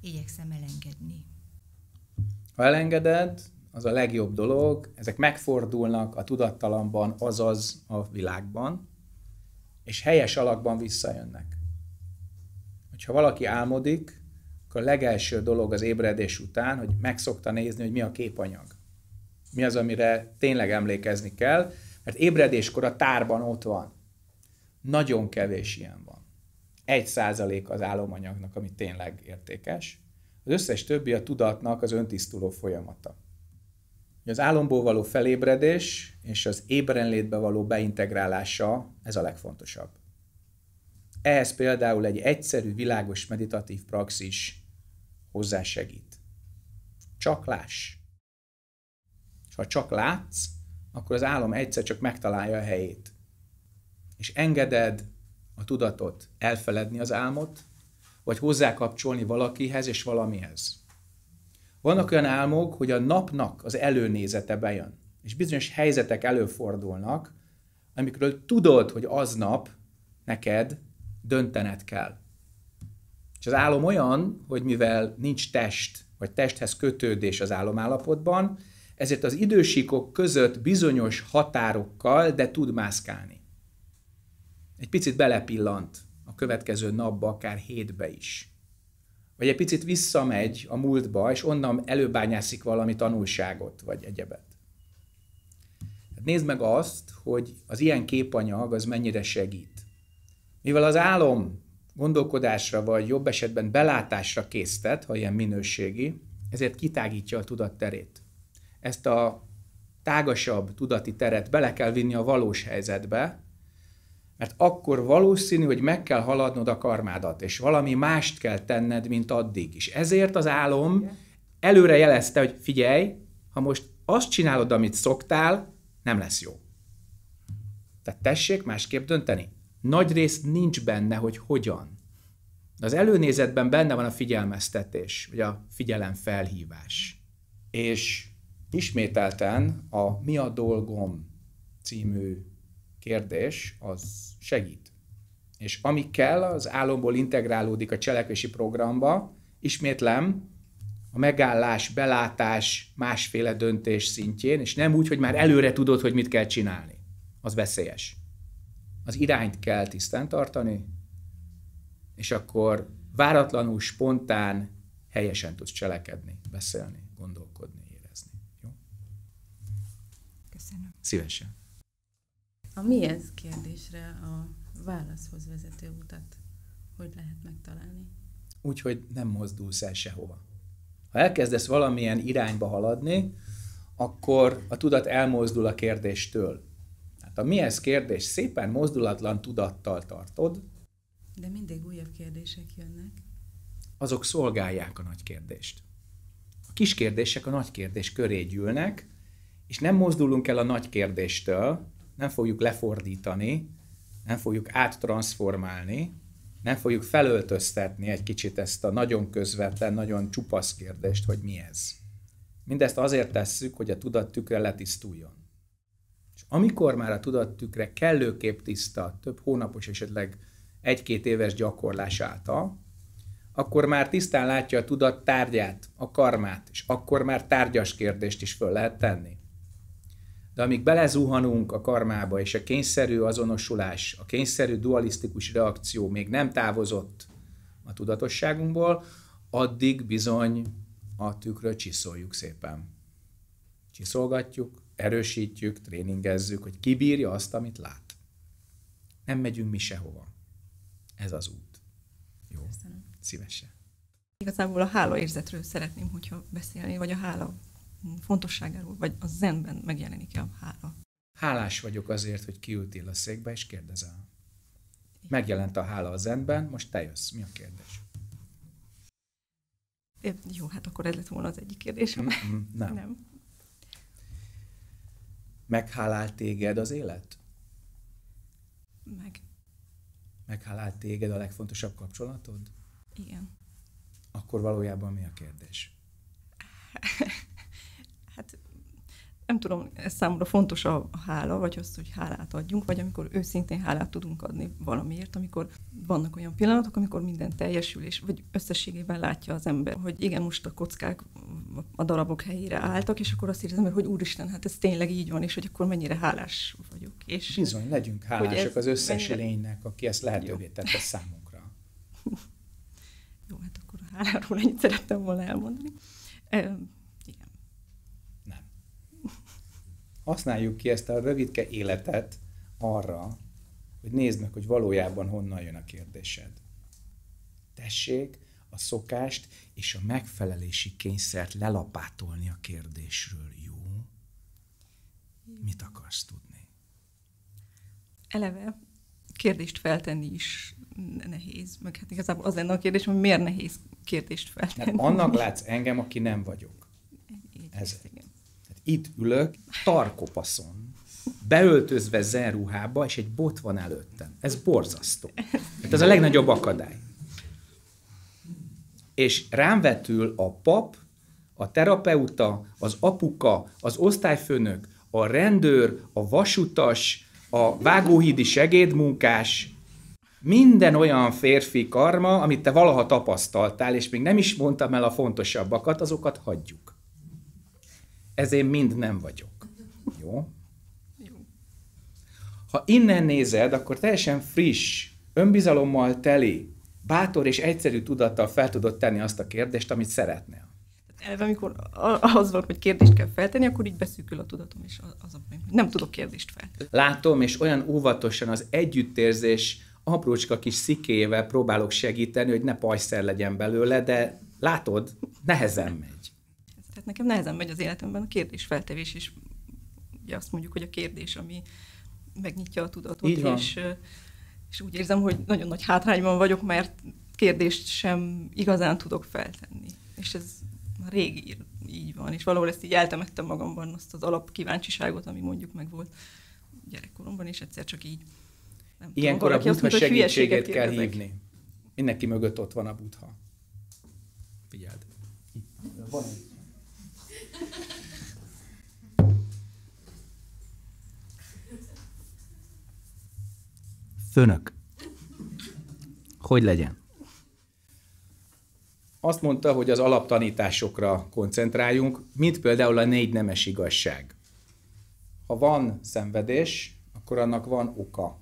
Speaker 3: Igyekszem elengedni.
Speaker 1: Ha elengeded, az a legjobb dolog, ezek megfordulnak a tudattalamban, azaz a világban, és helyes alakban visszajönnek. Ha valaki álmodik, akkor a legelső dolog az ébredés után, hogy megszokta nézni, hogy mi a képanyag. Mi az, amire tényleg emlékezni kell, mert ébredéskor a tárban ott van. Nagyon kevés ilyen van. Egy százalék az álomanyagnak, ami tényleg értékes. Az összes többi a tudatnak az öntisztuló folyamata hogy az álomból való felébredés és az ébrenlétbe való beintegrálása, ez a legfontosabb. Ehhez például egy egyszerű, világos meditatív praxis hozzásegít. Csak láss. És ha csak látsz, akkor az álom egyszer csak megtalálja a helyét. És engeded a tudatot elfeledni az álmot, vagy hozzákapcsolni valakihez és valamihez. Vannak olyan álmok, hogy a napnak az előnézete bejön, és bizonyos helyzetek előfordulnak, amikről tudod, hogy aznap neked döntened kell. És az álom olyan, hogy mivel nincs test, vagy testhez kötődés az álomállapotban, ezért az idősíkok között bizonyos határokkal, de tud mászkálni. Egy picit belepillant a következő napba, akár hétbe is vagy egy picit visszamegy a múltba, és onnan előbányászik valami tanulságot, vagy egyebet. Hát nézd meg azt, hogy az ilyen képanyag az mennyire segít. Mivel az álom gondolkodásra, vagy jobb esetben belátásra késztet, ha ilyen minőségi, ezért kitágítja a tudatterét. Ezt a tágasabb tudati teret bele kell vinni a valós helyzetbe, mert akkor valószínű, hogy meg kell haladnod a karmádat, és valami mást kell tenned, mint addig. És ezért az álom előre jelezte, hogy figyelj, ha most azt csinálod, amit szoktál, nem lesz jó. Tehát tessék másképp dönteni. Nagy rész nincs benne, hogy hogyan. Az előnézetben benne van a figyelmeztetés, vagy a figyelem felhívás. És ismételten a Mi a dolgom című kérdés, az segít. És ami kell, az álomból integrálódik a cselekvési programba, ismétlem, a megállás, belátás, másféle döntés szintjén, és nem úgy, hogy már előre tudod, hogy mit kell csinálni. Az veszélyes. Az irányt kell tisztán tartani, és akkor váratlanul, spontán, helyesen tudsz cselekedni, beszélni, gondolkodni, érezni. Jó? Köszönöm. Szívesen.
Speaker 3: A mi ez kérdésre a válaszhoz vezető utat hogy lehet megtalálni?
Speaker 1: Úgyhogy nem mozdulsz el sehova. Ha elkezdesz valamilyen irányba haladni, akkor a tudat elmozdul a kérdéstől. Hát a mi ez kérdés szépen mozdulatlan tudattal tartod.
Speaker 3: De mindig
Speaker 2: újabb kérdések jönnek.
Speaker 1: Azok szolgálják a nagy kérdést. A kis kérdések a nagy kérdés köré gyűlnek, és nem mozdulunk el a nagy kérdéstől, nem fogjuk lefordítani, nem fogjuk áttranszformálni, nem fogjuk felöltöztetni egy kicsit ezt a nagyon közvetlen, nagyon csupasz kérdést, hogy mi ez. Mindezt azért tesszük, hogy a tudat tükre letisztuljon. És amikor már a tudat tükre kellőképp tiszta, több hónapos, esetleg egy-két éves gyakorlás által, akkor már tisztán látja a tudat tárgyát, a karmát, és akkor már tárgyas kérdést is föl lehet tenni. De amíg belezuhanunk a karmába, és a kényszerű azonosulás, a kényszerű dualisztikus reakció még nem távozott a tudatosságunkból, addig bizony a tükröt csiszoljuk szépen. Csiszolgatjuk, erősítjük, tréningezzük, hogy kibírja azt, amit lát. Nem megyünk mi sehova. Ez az út. Jó. Köszönöm. Szívesen.
Speaker 2: Igazából a hálóérzetről szeretném, hogyha beszélni, vagy a hála fontosságáról, vagy a zenben megjelenik a hála.
Speaker 1: Hálás vagyok azért, hogy kiültél a székbe, és kérdezel. Megjelent a hála a zenben, most te jössz. Mi a kérdés?
Speaker 2: É, jó, hát akkor ez lett volna az egyik kérdésem. Mm-hmm, nem. nem.
Speaker 1: Meghálált téged az élet? Meg. Meghálált téged a legfontosabb kapcsolatod? Igen. Akkor valójában mi a kérdés?
Speaker 2: nem tudom, ez számomra fontos a hála, vagy az, hogy hálát adjunk, vagy amikor őszintén hálát tudunk adni valamiért, amikor vannak olyan pillanatok, amikor minden teljesül, és vagy összességében látja az ember, hogy igen, most a kockák a darabok helyére álltak, és akkor azt érzem, ember, hogy úristen, hát ez tényleg így van, és hogy akkor mennyire hálás
Speaker 1: vagyok. És Bizony, legyünk hálásak az összes mennyire... lénynek, aki ezt lehetővé tette számunkra.
Speaker 2: Jó, hát akkor a háláról ennyit szerettem volna elmondani.
Speaker 1: használjuk ki ezt a rövidke életet arra, hogy nézd meg, hogy valójában honnan jön a kérdésed. Tessék a szokást és a megfelelési kényszert lelapátolni a kérdésről, jó? Mit akarsz tudni?
Speaker 2: Eleve kérdést feltenni is nehéz, meg hát igazából az lenne a kérdés, hogy miért nehéz kérdést feltenni. Mert annak
Speaker 1: látsz engem, aki nem vagyok. ez, itt ülök tarkopaszon, beöltözve zenruhába, és egy bot van előttem. Ez borzasztó. Hát ez a legnagyobb akadály. És rám vetül a pap, a terapeuta, az apuka, az osztályfőnök, a rendőr, a vasutas, a vágóhídi segédmunkás, minden olyan férfi karma, amit te valaha tapasztaltál, és még nem is mondtam el a fontosabbakat, azokat hagyjuk. Ez én mind nem vagyok. Jó? Ha innen nézed, akkor teljesen friss, önbizalommal teli, bátor és egyszerű tudattal fel tudod tenni azt a kérdést, amit szeretnél.
Speaker 2: Eleve, amikor az van, hogy kérdést kell feltenni, akkor így beszűkül a tudatom, és az a baj, nem tudok kérdést feltenni.
Speaker 1: Látom, és olyan óvatosan az együttérzés aprócska kis szikével próbálok segíteni, hogy ne pajszer legyen belőle, de látod, nehezen megy
Speaker 2: nekem nehezen megy az életemben a kérdésfeltevés, és ugye azt mondjuk, hogy a kérdés, ami megnyitja a tudatot, és, és úgy érzem, hogy nagyon nagy hátrányban vagyok, mert kérdést sem igazán tudok feltenni. És ez már régi így van, és valahol ezt így eltemettem magamban, azt az alap kíváncsiságot, ami mondjuk meg volt gyerekkoromban, és egyszer csak így nem Ilyenkor tudom, a buddha mondta, segítséget kell kérdezek.
Speaker 1: hívni. Mindenki mögött ott van a buddha. Figyeld. Van egy Főnök. Hogy legyen? Azt mondta, hogy az alaptanításokra koncentráljunk, mint például a négy nemes igazság. Ha van szenvedés, akkor annak van oka.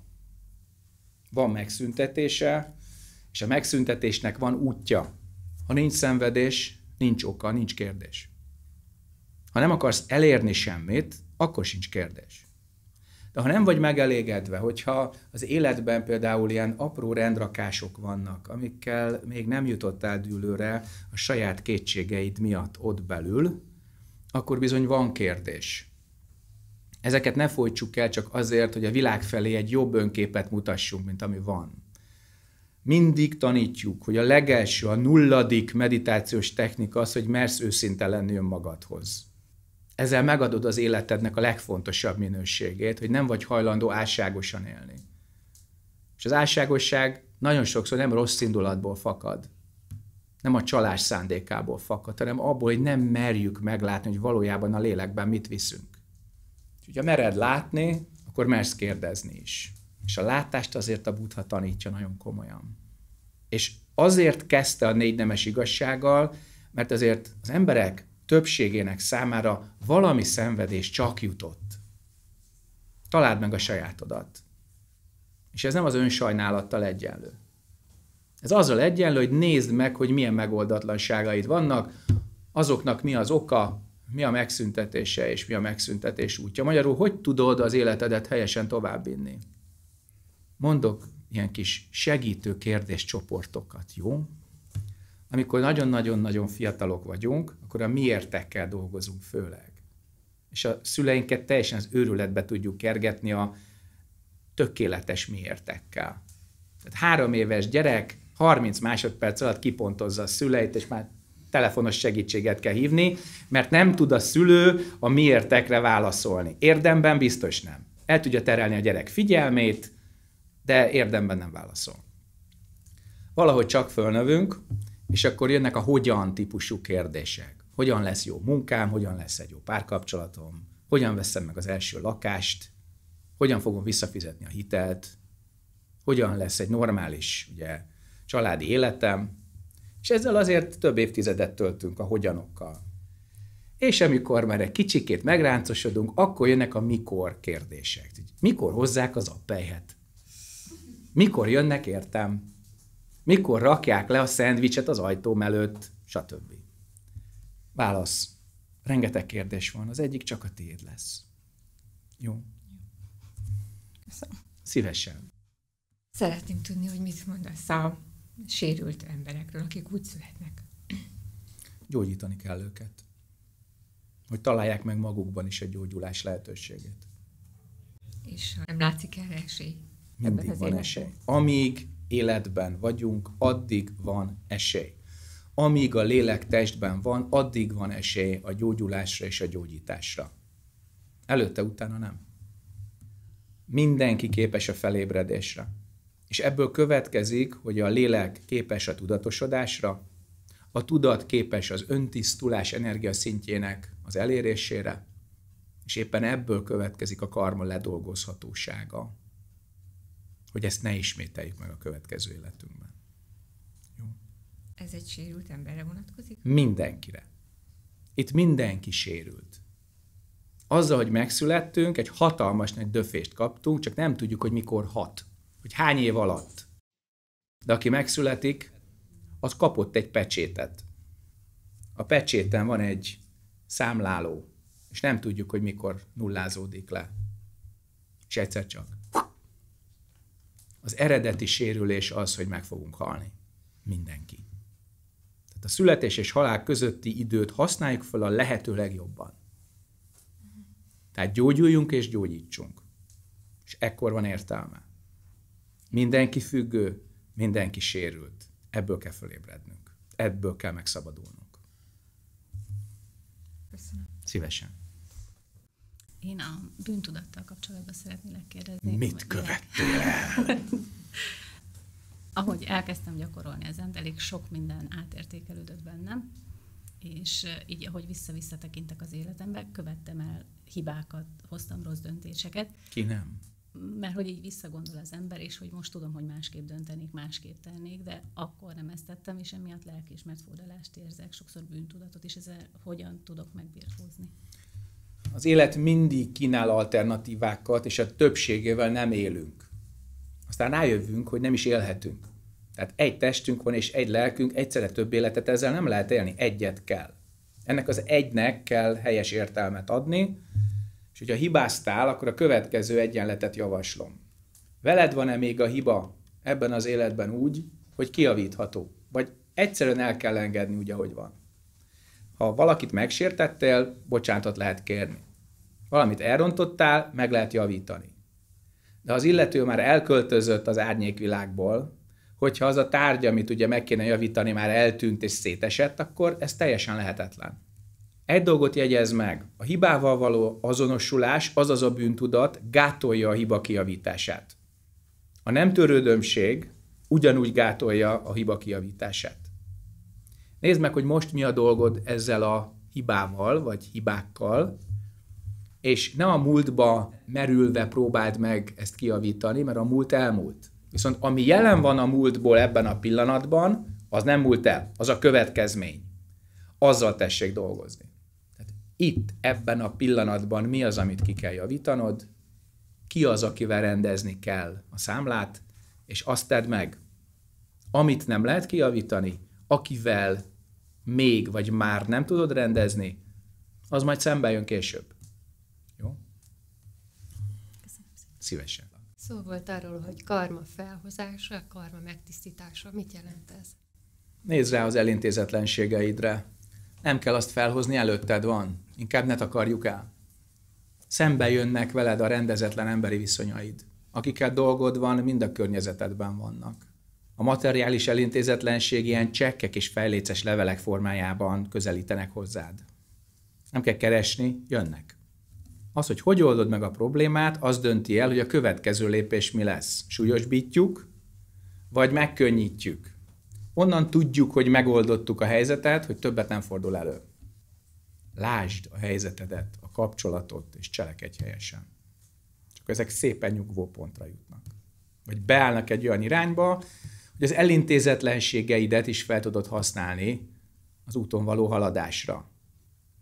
Speaker 1: Van megszüntetése, és a megszüntetésnek van útja. Ha nincs szenvedés, nincs oka, nincs kérdés. Ha nem akarsz elérni semmit, akkor sincs kérdés. De ha nem vagy megelégedve, hogyha az életben például ilyen apró rendrakások vannak, amikkel még nem jutottál dűlőre a saját kétségeid miatt ott belül, akkor bizony van kérdés. Ezeket ne folytsuk el csak azért, hogy a világ felé egy jobb önképet mutassunk, mint ami van. Mindig tanítjuk, hogy a legelső, a nulladik meditációs technika az, hogy mersz őszinte lenni önmagadhoz ezzel megadod az életednek a legfontosabb minőségét, hogy nem vagy hajlandó álságosan élni. És az álságosság nagyon sokszor nem rossz indulatból fakad, nem a csalás szándékából fakad, hanem abból, hogy nem merjük meglátni, hogy valójában a lélekben mit viszünk. Úgyhogy ha mered látni, akkor mersz kérdezni is. És a látást azért a buddha tanítja nagyon komolyan. És azért kezdte a négy nemes igazsággal, mert azért az emberek többségének számára valami szenvedés csak jutott. Találd meg a sajátodat. És ez nem az önsajnálattal egyenlő. Ez azzal egyenlő, hogy nézd meg, hogy milyen megoldatlanságaid vannak, azoknak mi az oka, mi a megszüntetése és mi a megszüntetés útja. Magyarul, hogy tudod az életedet helyesen továbbvinni? Mondok ilyen kis segítő kérdéscsoportokat, jó? amikor nagyon-nagyon-nagyon fiatalok vagyunk, akkor a miértekkel dolgozunk főleg. És a szüleinket teljesen az őrületbe tudjuk kergetni a tökéletes miértekkel. Tehát három éves gyerek 30 másodperc alatt kipontozza a szüleit, és már telefonos segítséget kell hívni, mert nem tud a szülő a miértekre válaszolni. Érdemben biztos nem. El tudja terelni a gyerek figyelmét, de érdemben nem válaszol. Valahogy csak fölnövünk, és akkor jönnek a hogyan típusú kérdések. Hogyan lesz jó munkám, hogyan lesz egy jó párkapcsolatom, hogyan veszem meg az első lakást, hogyan fogom visszafizetni a hitelt, hogyan lesz egy normális ugye, családi életem, és ezzel azért több évtizedet töltünk a hogyanokkal. És amikor már egy kicsikét megráncosodunk, akkor jönnek a mikor kérdések. Mikor hozzák az appelyhet? Mikor jönnek értem? Mikor rakják le a szendvicset az ajtó előtt, stb. Válasz. Rengeteg kérdés van, az egyik csak a tiéd lesz. Jó? Köszönöm. Szívesen.
Speaker 3: Szeretném tudni, hogy mit mondasz a sérült emberekről, akik úgy születnek.
Speaker 1: Gyógyítani kell őket. Hogy találják meg magukban is egy gyógyulás lehetőségét.
Speaker 2: És nem látszik erre esély.
Speaker 1: Mindig van esély. Amíg életben vagyunk, addig van esély. Amíg a lélek testben van, addig van esély a gyógyulásra és a gyógyításra. Előtte, utána nem. Mindenki képes a felébredésre. És ebből következik, hogy a lélek képes a tudatosodásra, a tudat képes az öntisztulás energia szintjének az elérésére, és éppen ebből következik a karma ledolgozhatósága, hogy ezt ne ismételjük meg a következő életünkben.
Speaker 3: Jó? Ez egy sérült emberre vonatkozik?
Speaker 1: Mindenkire. Itt mindenki sérült. Azzal, hogy megszülettünk, egy hatalmas nagy döfést kaptunk, csak nem tudjuk, hogy mikor hat, hogy hány év alatt. De aki megszületik, az kapott egy pecsétet. A pecséten van egy számláló, és nem tudjuk, hogy mikor nullázódik le. És egyszer csak az eredeti sérülés az, hogy meg fogunk halni. Mindenki. Tehát a születés és halál közötti időt használjuk fel a lehető legjobban. Tehát gyógyuljunk és gyógyítsunk. És ekkor van értelme. Mindenki függő, mindenki sérült. Ebből kell fölébrednünk. Ebből kell megszabadulnunk. Köszönöm. Szívesen.
Speaker 3: Én a bűntudattal kapcsolatban szeretnélek kérdezni. Mit követtél el? Ahogy elkezdtem gyakorolni ezen, elég sok minden átértékelődött bennem, és így, ahogy vissza-vissza tekintek az életembe, követtem el hibákat, hoztam rossz döntéseket. Ki nem? Mert hogy így visszagondol az ember, és hogy most tudom, hogy másképp döntenék, másképp tennék, de akkor nem ezt tettem, és emiatt lelkiismert fordulást érzek, sokszor bűntudatot, és ezzel hogyan tudok megbírkózni.
Speaker 1: Az élet mindig kínál alternatívákat, és a többségével nem élünk. Aztán rájövünk, hogy nem is élhetünk. Tehát egy testünk van és egy lelkünk, egyszerre több életet ezzel nem lehet élni, egyet kell. Ennek az egynek kell helyes értelmet adni, és hogyha hibáztál, akkor a következő egyenletet javaslom. Veled van-e még a hiba ebben az életben úgy, hogy kiavítható? Vagy egyszerűen el kell engedni úgy, ahogy van? Ha valakit megsértettél, bocsánatot lehet kérni. Valamit elrontottál, meg lehet javítani. De az illető már elköltözött az árnyékvilágból, hogyha az a tárgy, amit ugye meg kéne javítani, már eltűnt és szétesett, akkor ez teljesen lehetetlen. Egy dolgot jegyez meg, a hibával való azonosulás, azaz a bűntudat gátolja a hiba kiavítását. A nem törődömség ugyanúgy gátolja a hiba kiavítását. Nézd meg, hogy most mi a dolgod ezzel a hibával, vagy hibákkal, és nem a múltba merülve próbáld meg ezt kiavítani, mert a múlt elmúlt. Viszont ami jelen van a múltból ebben a pillanatban, az nem múlt el, az a következmény. Azzal tessék dolgozni. Tehát itt, ebben a pillanatban mi az, amit ki kell javítanod, ki az, akivel rendezni kell a számlát, és azt tedd meg. Amit nem lehet kijavítani, akivel még vagy már nem tudod rendezni, az majd szembe jön később. Jó? Köszönöm szépen. Szívesen.
Speaker 4: Szó volt arról, hogy karma felhozása, karma megtisztítása. Mit jelent
Speaker 1: ez? Nézd rá az elintézetlenségeidre. Nem kell azt felhozni, előtted van. Inkább ne takarjuk el. Szembe jönnek veled a rendezetlen emberi viszonyaid. Akikkel dolgod van, mind a környezetedben vannak. A materiális elintézetlenség ilyen csekkek és fejléces levelek formájában közelítenek hozzád. Nem kell keresni, jönnek. Az, hogy hogy oldod meg a problémát, az dönti el, hogy a következő lépés mi lesz. Súlyosbítjuk, vagy megkönnyítjük. Onnan tudjuk, hogy megoldottuk a helyzetet, hogy többet nem fordul elő. Lásd a helyzetedet, a kapcsolatot, és cselekedj helyesen. Csak ezek szépen nyugvó pontra jutnak. Vagy beállnak egy olyan irányba, hogy az elintézetlenségeidet is fel tudod használni az úton való haladásra.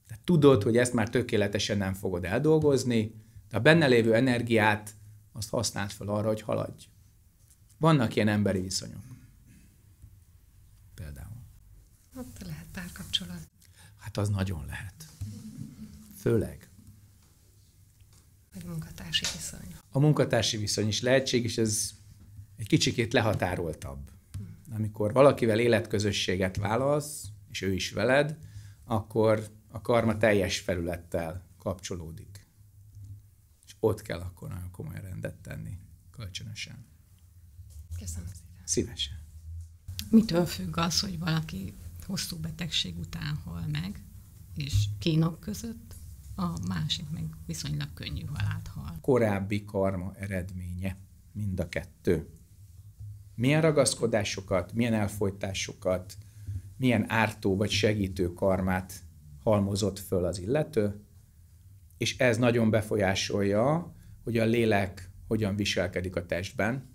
Speaker 1: Tehát tudod, hogy ezt már tökéletesen nem fogod eldolgozni, de a benne lévő energiát azt használd fel arra, hogy haladj. Vannak ilyen emberi viszonyok.
Speaker 4: Például. Ott hát, lehet párkapcsolat.
Speaker 1: Hát az nagyon lehet. Főleg.
Speaker 4: Vagy munkatársi viszony.
Speaker 1: A munkatársi viszony is és ez egy kicsikét lehatároltabb. Amikor valakivel életközösséget válasz, és ő is veled, akkor a karma teljes felülettel kapcsolódik. És ott kell akkor nagyon komolyan rendet tenni, kölcsönösen. Köszönöm szépen. Szívesen.
Speaker 2: Mitől függ az, hogy valaki hosszú betegség után hal meg, és kínok között, a másik meg viszonylag könnyű halált hal.
Speaker 1: Korábbi karma eredménye, mind a kettő milyen ragaszkodásokat, milyen elfolytásokat, milyen ártó vagy segítő karmát halmozott föl az illető, és ez nagyon befolyásolja, hogy a lélek hogyan viselkedik a testben,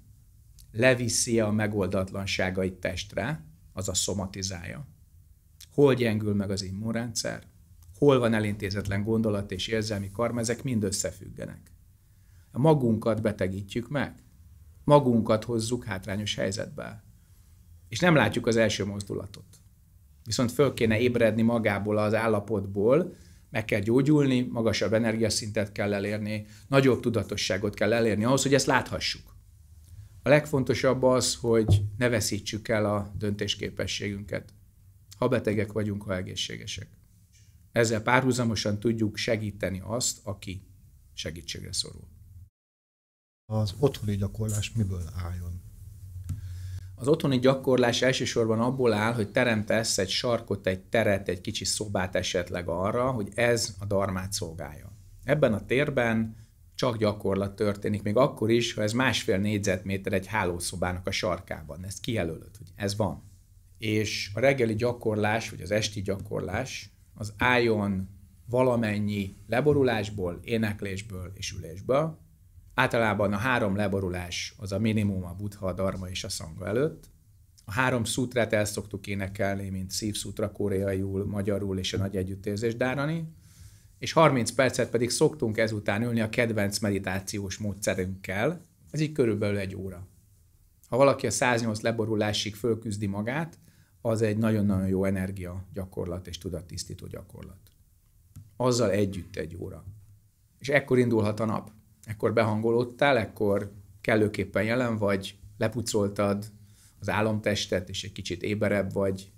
Speaker 1: leviszi a megoldatlanságait testre, az a szomatizálja. Hol gyengül meg az immunrendszer, hol van elintézetlen gondolat és érzelmi karma, ezek mind összefüggenek. A magunkat betegítjük meg magunkat hozzuk hátrányos helyzetbe. És nem látjuk az első mozdulatot. Viszont föl kéne ébredni magából az állapotból, meg kell gyógyulni, magasabb energiaszintet kell elérni, nagyobb tudatosságot kell elérni ahhoz, hogy ezt láthassuk. A legfontosabb az, hogy ne veszítsük el a döntésképességünket, ha betegek vagyunk, ha egészségesek. Ezzel párhuzamosan tudjuk segíteni azt, aki segítségre szorul az otthoni gyakorlás miből álljon? Az otthoni gyakorlás elsősorban abból áll, hogy teremtesz egy sarkot, egy teret, egy kicsi szobát esetleg arra, hogy ez a darmát szolgálja. Ebben a térben csak gyakorlat történik, még akkor is, ha ez másfél négyzetméter egy hálószobának a sarkában. Ezt kijelölöd, hogy ez van. És a reggeli gyakorlás, vagy az esti gyakorlás, az álljon valamennyi leborulásból, éneklésből és ülésből, Általában a három leborulás az a minimum a buddha, a dharma és a szanga előtt. A három szutrát el szoktuk énekelni, mint szívszutra koreaiul, magyarul és a nagy együttérzés dárani, és 30 percet pedig szoktunk ezután ülni a kedvenc meditációs módszerünkkel, ez így körülbelül egy óra. Ha valaki a 108 leborulásig fölküzdi magát, az egy nagyon-nagyon jó energia gyakorlat és tudattisztító gyakorlat. Azzal együtt egy óra. És ekkor indulhat a nap ekkor behangolódtál, ekkor kellőképpen jelen vagy, lepucoltad az álomtestet, és egy kicsit éberebb vagy.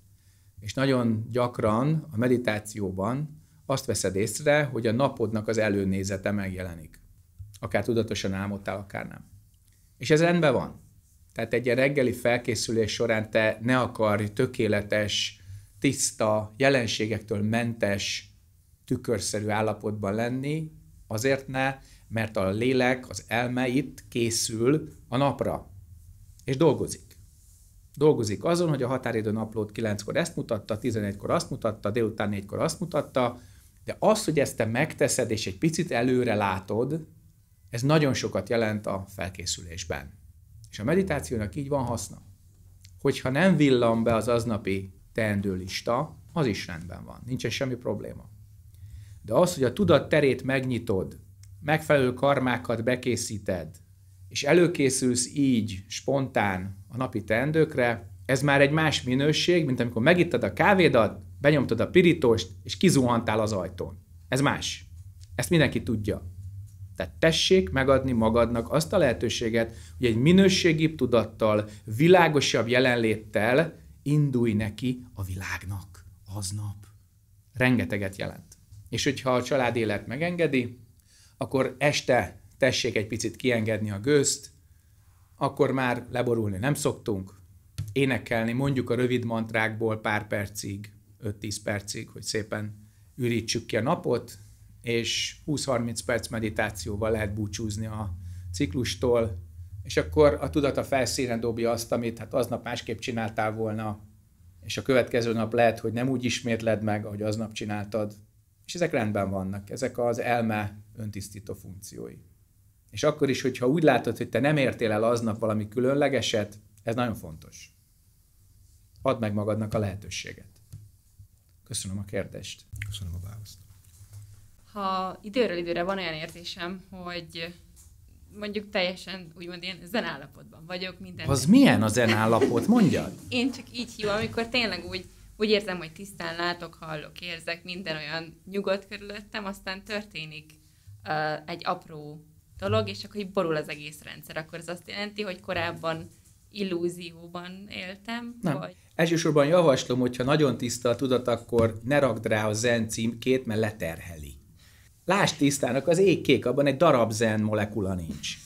Speaker 1: És nagyon gyakran a meditációban azt veszed észre, hogy a napodnak az előnézete megjelenik. Akár tudatosan álmodtál, akár nem. És ez rendben van. Tehát egy reggeli felkészülés során te ne akarj tökéletes, tiszta, jelenségektől mentes, tükörszerű állapotban lenni, azért ne, mert a lélek, az elme itt készül a napra, és dolgozik. Dolgozik azon, hogy a határidő naplót 9-kor ezt mutatta, 11-kor azt mutatta, délután 4-kor azt mutatta, de az, hogy ezt te megteszed, és egy picit előre látod, ez nagyon sokat jelent a felkészülésben. És a meditációnak így van haszna. Hogyha nem villan be az aznapi teendőlista, az is rendben van, nincsen semmi probléma. De az, hogy a tudat terét megnyitod, megfelelő karmákat bekészíted, és előkészülsz így spontán a napi teendőkre, ez már egy más minőség, mint amikor megittad a kávédat, benyomtad a pirítóst, és kizuhantál az ajtón. Ez más. Ezt mindenki tudja. Tehát tessék megadni magadnak azt a lehetőséget, hogy egy minőségibb tudattal, világosabb jelenléttel indulj neki a világnak aznap. Rengeteget jelent. És hogyha a család élet megengedi, akkor este tessék egy picit kiengedni a gőzt, akkor már leborulni nem szoktunk, énekelni mondjuk a rövid mantrákból pár percig, 5-10 percig, hogy szépen ürítsük ki a napot, és 20-30 perc meditációval lehet búcsúzni a ciklustól, és akkor a tudat a felszínen dobja azt, amit hát aznap másképp csináltál volna, és a következő nap lehet, hogy nem úgy ismétled meg, ahogy aznap csináltad, és ezek rendben vannak. Ezek az elme öntisztító funkciói. És akkor is, hogyha úgy látod, hogy te nem értél el aznap valami különlegeset, ez nagyon fontos. Add meg magadnak a lehetőséget. Köszönöm a kérdést. Köszönöm a választ.
Speaker 4: Ha időről időre van olyan érzésem, hogy mondjuk teljesen úgymond ilyen zenállapotban vagyok minden. Az milyen
Speaker 1: a zenállapot, mondjad?
Speaker 4: Én csak így hívom, amikor tényleg úgy, úgy érzem, hogy tisztán látok, hallok, érzek, minden olyan nyugodt körülöttem, aztán történik uh, egy apró dolog, és akkor így borul az egész rendszer. Akkor ez azt jelenti, hogy korábban illúzióban éltem? Nem. Vagy?
Speaker 1: Elsősorban javaslom, hogyha nagyon tiszta a tudat, akkor ne rakd rá a zen címkét, mert leterheli. Lásd tisztának, az ég kék, abban egy darab zen molekula nincs.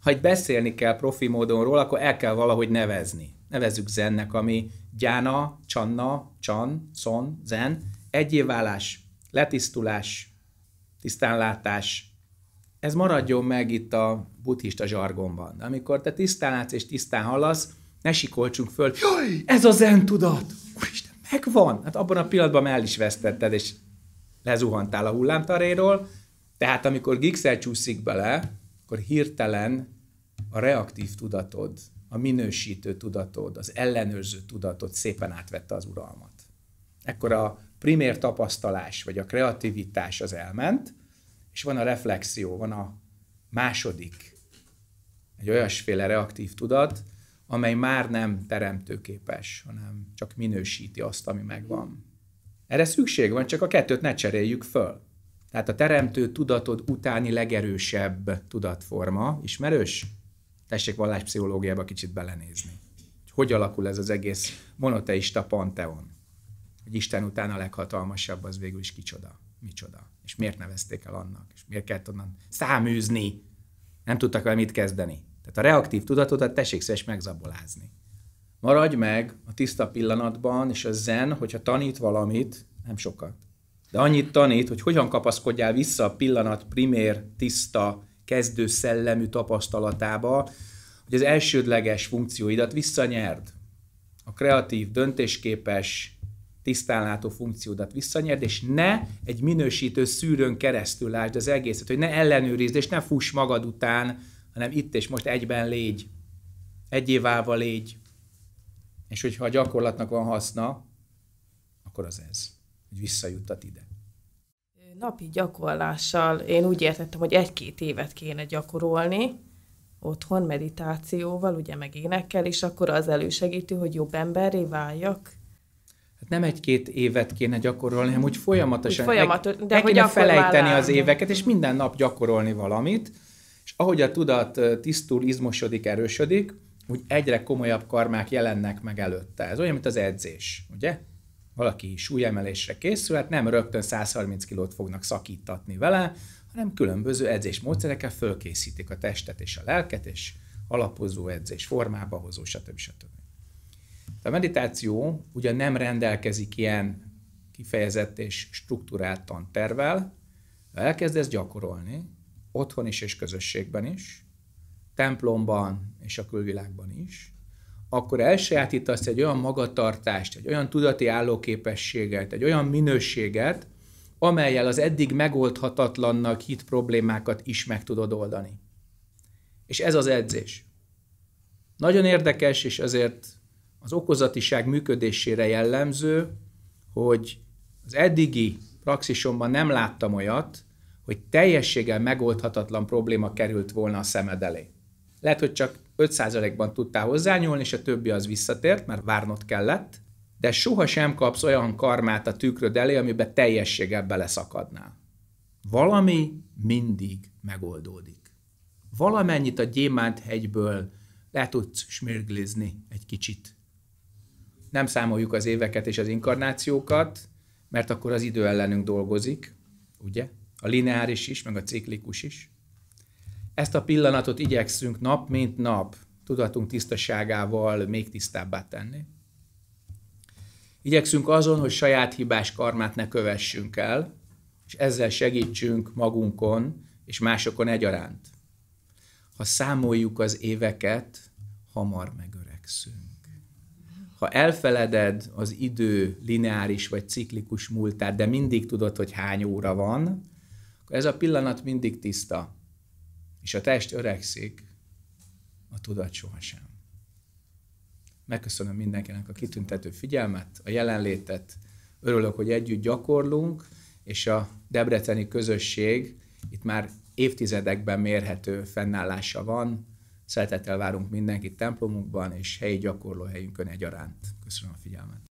Speaker 1: Ha egy beszélni kell profi módon róla, akkor el kell valahogy nevezni. Nevezzük zennek, ami gyána, csanna, csan, szon, zen, egyéválás, letisztulás, tisztánlátás, ez maradjon meg itt a buddhista zsargonban. De amikor te tisztán látsz és tisztán hallasz, ne sikoltsunk föl, jaj, ez a zen tudat! Úristen, megvan! Hát abban a pillanatban el is vesztetted, és lezuhantál a hullámtaréról. Tehát amikor gigszel csúszik bele, akkor hirtelen a reaktív tudatod, a minősítő tudatod, az ellenőrző tudatod szépen átvette az uralmat. Ekkor a primér tapasztalás, vagy a kreativitás az elment, és van a reflexió, van a második, egy olyasféle reaktív tudat, amely már nem teremtőképes, hanem csak minősíti azt, ami megvan. Erre szükség van, csak a kettőt ne cseréljük föl. Tehát a teremtő tudatod utáni legerősebb tudatforma, ismerős? Tessék valláspszichológiába kicsit belenézni. Hogy alakul ez az egész monoteista panteon? hogy Isten után a leghatalmasabb az végül is kicsoda, micsoda. És miért nevezték el annak? És miért kellett onnan száműzni? Nem tudtak vele mit kezdeni. Tehát a reaktív tudatodat tessék szes megzabolázni. Maradj meg a tiszta pillanatban, és a zen, hogyha tanít valamit, nem sokat, de annyit tanít, hogy hogyan kapaszkodjál vissza a pillanat primér, tiszta, kezdő szellemű tapasztalatába, hogy az elsődleges funkcióidat visszanyerd. A kreatív, döntésképes, tisztánlátó funkciódat visszanyerd, és ne egy minősítő szűrőn keresztül lásd az egészet, hogy ne ellenőrizd, és ne fuss magad után, hanem itt és most egyben légy, egyévával légy, és hogyha a gyakorlatnak van haszna, akkor az ez, hogy visszajuttat ide.
Speaker 3: Napi gyakorlással én úgy értettem, hogy egy-két évet kéne gyakorolni, otthon meditációval, ugye meg énekkel, és akkor az elősegítő, hogy jobb emberré váljak?
Speaker 1: Hát nem egy-két évet kéne gyakorolni, hanem úgy folyamatosan. Úgy folyamatos, de hogy kéne felejteni az éveket, és minden nap gyakorolni valamit, és ahogy a tudat tisztul, izmosodik, erősödik, úgy egyre komolyabb karmák jelennek meg előtte. Ez olyan, mint az edzés, ugye? Valaki súlyemelésre készül, hát nem rögtön 130 kilót fognak szakítatni vele, hanem különböző edzésmódszerekkel fölkészítik a testet és a lelket, és alapozó edzés formába hozó, stb. stb. A meditáció ugye nem rendelkezik ilyen kifejezett és struktúrált tantervel, de elkezdesz gyakorolni, otthon is és közösségben is, templomban és a külvilágban is, akkor elsajátítasz egy olyan magatartást, egy olyan tudati állóképességet, egy olyan minőséget, amelyel az eddig megoldhatatlannak hit problémákat is meg tudod oldani. És ez az edzés. Nagyon érdekes, és azért az okozatiság működésére jellemző, hogy az eddigi praxisomban nem láttam olyat, hogy teljességgel megoldhatatlan probléma került volna a szemed elé. Lehet, hogy csak 5%-ban tudtál hozzányúlni, és a többi az visszatért, mert várnod kellett, de soha sem kapsz olyan karmát a tükröd elé, amiben teljességgel beleszakadnál. Valami mindig megoldódik. Valamennyit a gyémánt hegyből le tudsz smirglizni egy kicsit nem számoljuk az éveket és az inkarnációkat, mert akkor az idő ellenünk dolgozik, ugye? A lineáris is, meg a ciklikus is. Ezt a pillanatot igyekszünk nap, mint nap tudatunk tisztaságával még tisztábbá tenni. Igyekszünk azon, hogy saját hibás karmát ne kövessünk el, és ezzel segítsünk magunkon és másokon egyaránt. Ha számoljuk az éveket, hamar megöregszünk ha elfeleded az idő lineáris vagy ciklikus múltát, de mindig tudod, hogy hány óra van, akkor ez a pillanat mindig tiszta. És a test öregszik, a tudat sohasem. Megköszönöm mindenkinek a kitüntető figyelmet, a jelenlétet. Örülök, hogy együtt gyakorlunk, és a debreceni közösség itt már évtizedekben mérhető fennállása van, Szeretettel várunk mindenkit templomunkban és helyi gyakorlóhelyünkön egyaránt. Köszönöm a figyelmet.